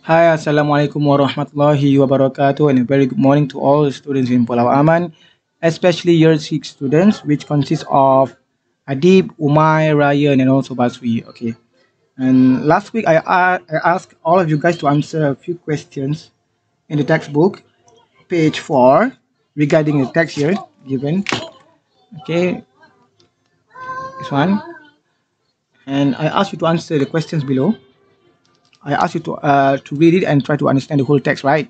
Hi, Assalamualaikum warahmatullahi wabarakatuh and a very good morning to all the students in Pulau Aman, especially year 6 students which consists of Adib, Umay, Ryan and also Baswi, okay. And last week I, I asked all of you guys to answer a few questions in the textbook, page 4, regarding the text here given, okay, this one. And I asked you to answer the questions below. I ask you to uh, to read it and try to understand the whole text, right?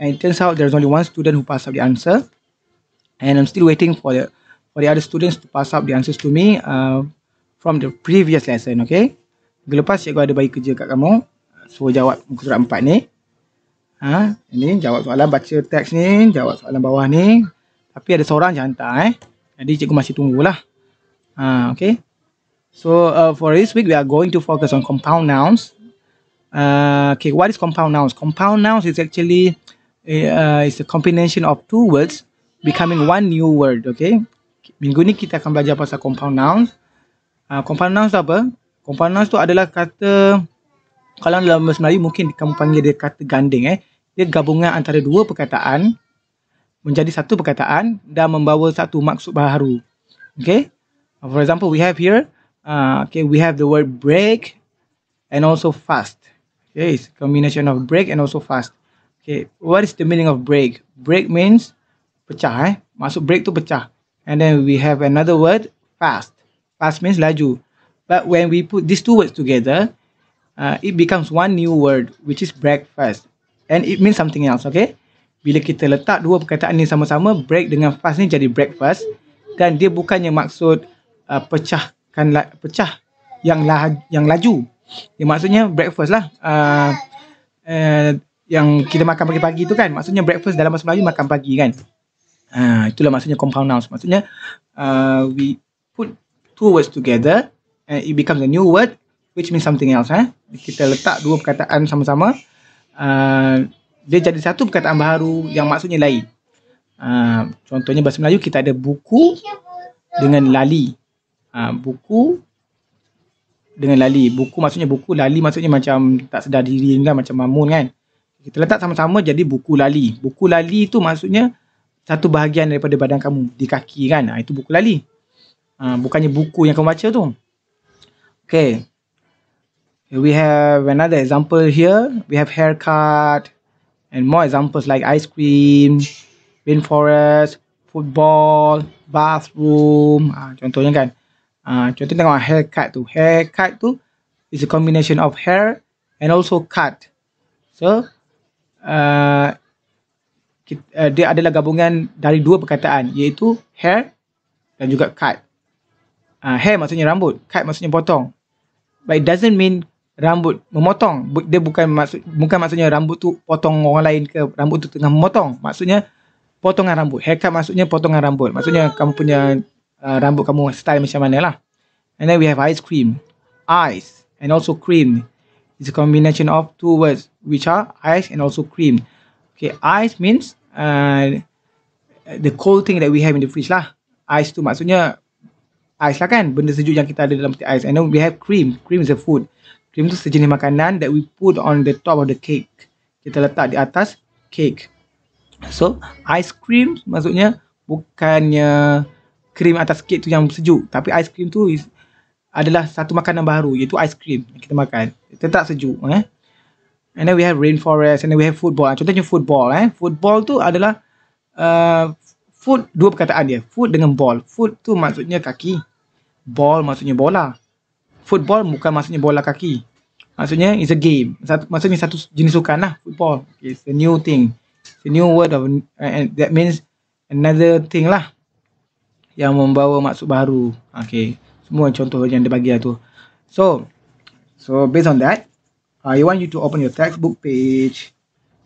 And it turns out there's only one student who passed up the answer, and I'm still waiting for the for the other students to pass up the answers to me uh, from the previous lesson, okay? Gelapas, cikgu ada bagi kerja kat kamu. So, jawab muka surat empat ni. Ha? Ini jawab soalan baca teks ni. Jawab soalan bawah ni. Tapi ada seorang je hantar eh. Jadi, cikgu masih tunggulah. Ha, okay. So, uh, for this week, we are going to focus on compound nouns. Uh, okay, what is compound nouns? Compound nouns is actually a, uh, it's a combination of two words becoming one new word, okay? Minggu ni kita akan belajar pasal compound nouns. Uh, compound nouns apa? Compound nouns tu adalah kata, kalau dalam bahasa Melayu mungkin kamu panggil dia kata ganding eh. Dia gabungan antara dua perkataan menjadi satu perkataan dan membawa satu maksud baru. Okay? For example, we have here, uh, okay, we have the word break and also fast. Okay, it's a combination of break and also fast. Okay, what is the meaning of break? Break means pecah. Eh? Masuk break tu pecah. And then we have another word, fast. Fast means laju. But when we put these two words together, uh, it becomes one new word, which is breakfast. And it means something else, okay? Bila kita letak dua perkataan ni sama-sama, break dengan fast ni jadi breakfast. Dan dia bukannya maksud uh, pecahkan la- pecah yang, la- Yang laju. Ya, maksudnya breakfast lah. Uh, uh, yang kita makan pagi-pagi tu kan. Maksudnya breakfast dalam bahasa Melayu makan pagi kan. Uh, itulah maksudnya compound nouns. Maksudnya uh, we put two words together and it becomes a new word which means something else. Eh? Kita letak dua perkataan sama-sama. Uh, dia jadi satu perkataan baru yang maksudnya lain. Uh, contohnya bahasa Melayu kita ada buku dengan lali. Uh, buku dengan lali buku maksudnya buku lali maksudnya macam tak sedar diri lah macam mamun kan kita letak sama-sama jadi buku lali buku lali tu maksudnya satu bahagian daripada badan kamu di kaki kan ha, itu buku lali ha, bukannya buku yang kamu baca tu okay we have another example here we have haircut and more examples like ice cream rainforest football bathroom ah contohnya kan Uh, contoh tengok haircut tu. Haircut tu is a combination of hair and also cut. So, uh, ah, kita, uh, dia adalah gabungan dari dua perkataan iaitu hair dan juga cut. Uh, hair maksudnya rambut, cut maksudnya potong. But it doesn't mean rambut memotong. Dia bukan maksud, bukan maksudnya rambut tu potong orang lain ke rambut tu tengah memotong. Maksudnya potongan rambut. Haircut maksudnya potongan rambut. Maksudnya kamu punya Uh, rambut kamu style macam mana lah. And then we have ice cream. Ice and also cream. It's a combination of two words which are ice and also cream. Okay, ice means uh, the cold thing that we have in the fridge lah. Ice tu maksudnya ice lah kan, benda sejuk yang kita ada dalam peti ice. And then we have cream. Cream is a food. Cream tu sejenis makanan that we put on the top of the cake. Kita letak di atas cake. So, ice cream maksudnya bukannya krim atas kek tu yang sejuk tapi ais krim tu is, adalah satu makanan baru iaitu ais krim yang kita makan tetap sejuk eh and then we have rainforest and then we have football contohnya football eh football tu adalah uh, food dua perkataan dia food dengan ball food tu maksudnya kaki ball maksudnya bola football bukan maksudnya bola kaki maksudnya is a game satu, maksudnya satu jenis sukan lah football it's a new thing it's a new word of uh, and that means another thing lah yang membawa maksud baru. Okay. Semua contoh yang dia bagi lah tu. So, so based on that, I uh, want you to open your textbook page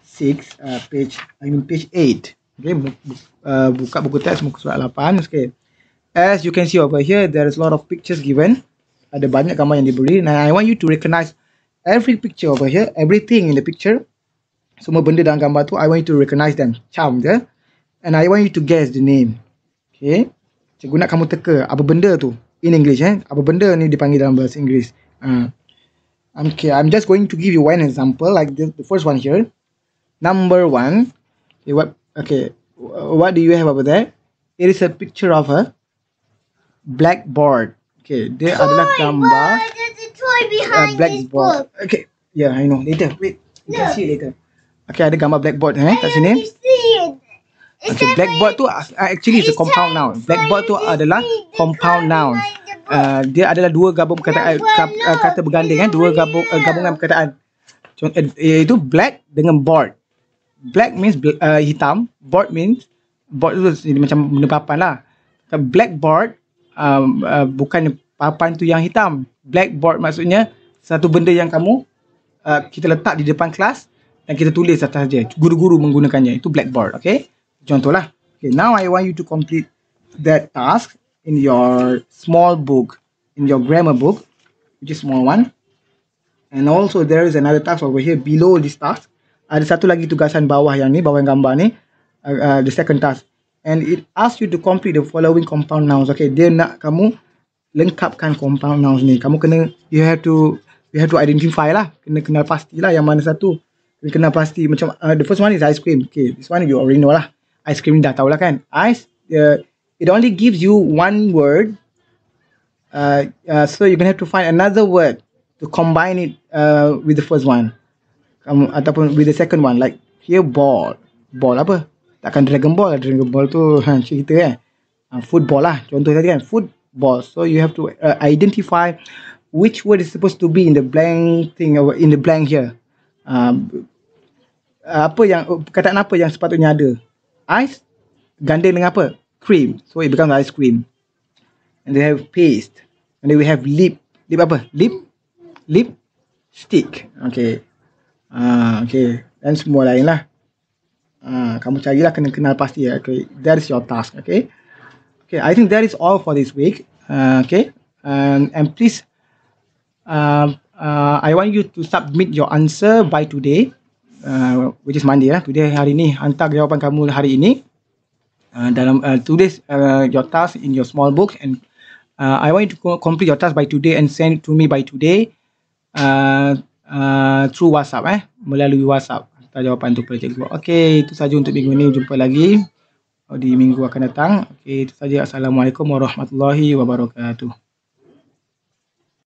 6, uh, page, I mean page 8. Okay, uh, buka buku teks muka surat 8. Okay. As you can see over here, there is a lot of pictures given. Ada banyak gambar yang diberi. And I want you to recognize every picture over here, everything in the picture. Semua benda dalam gambar tu, I want you to recognize them. Charm je. And I want you to guess the name. Okay. Cikgu nak kamu teka apa benda tu in English eh. Apa benda ni dipanggil dalam bahasa Inggeris. Uh, okay, I'm just going to give you one example like the, the first one here. Number one. Okay, what, okay, what do you have over there? It is a picture of a blackboard. Okay, there are the gambar. Well, there's a toy behind a blackboard. this book. Okay, yeah, I know. Later, wait. You can see later. Okay, ada gambar blackboard. Eh, I kat sini okay, blackboard tu uh, uh actually is a compound noun. Blackboard tu adalah compound noun. uh, dia adalah dua gabung perkataan uh, kata, kata berganding kan, dua gabung uh, gabungan perkataan. Contoh eh, uh, iaitu black dengan board. Black means bl- uh, hitam, board means board tu jadi macam benda papan lah. Kan, blackboard um, uh, bukan papan tu yang hitam. Blackboard maksudnya satu benda yang kamu uh, kita letak di depan kelas dan kita tulis atas dia. Guru-guru menggunakannya. Itu blackboard, okay? contohlah okay now i want you to complete that task in your small book in your grammar book which is small one and also there is another task over here below this task ada satu lagi tugasan bawah yang ni bawah gambar ni uh, uh, the second task and it asks you to complete the following compound nouns okay dia nak kamu lengkapkan compound nouns ni kamu kena you have to you have to identify lah kena kenal pasti lah yang mana satu kena kenal pasti macam uh, the first one is ice cream okay this one you already know lah ice cream ni dah tahulah kan ice uh, it only gives you one word uh, uh, so you can have to find another word to combine it uh, with the first one um, ataupun with the second one like here ball ball apa takkan dragon ball lah. dragon ball tu ha, cerita kan uh, football lah contoh tadi kan football so you have to uh, identify which word is supposed to be in the blank thing or uh, in the blank here um, apa yang perkataan apa yang sepatutnya ada ice gandeng dengan apa cream so it becomes ice cream and they have paste and then we have lip lip apa lip lip stick okay ah okay dan semua lain lah ah kamu carilah kena kenal pasti ya okay that is your task okay okay I think that is all for this week uh, okay and and please um uh, uh, I want you to submit your answer by today uh, which is Monday lah. Today hari ni hantar jawapan kamu hari ini. Uh, dalam uh, today's uh, your task in your small book and uh, I want you to complete your task by today and send to me by today uh, uh, through WhatsApp eh melalui WhatsApp hantar jawapan tu pada cikgu. Okey, itu saja untuk minggu ni. Jumpa lagi di minggu akan datang. Okay itu saja. Assalamualaikum warahmatullahi wabarakatuh.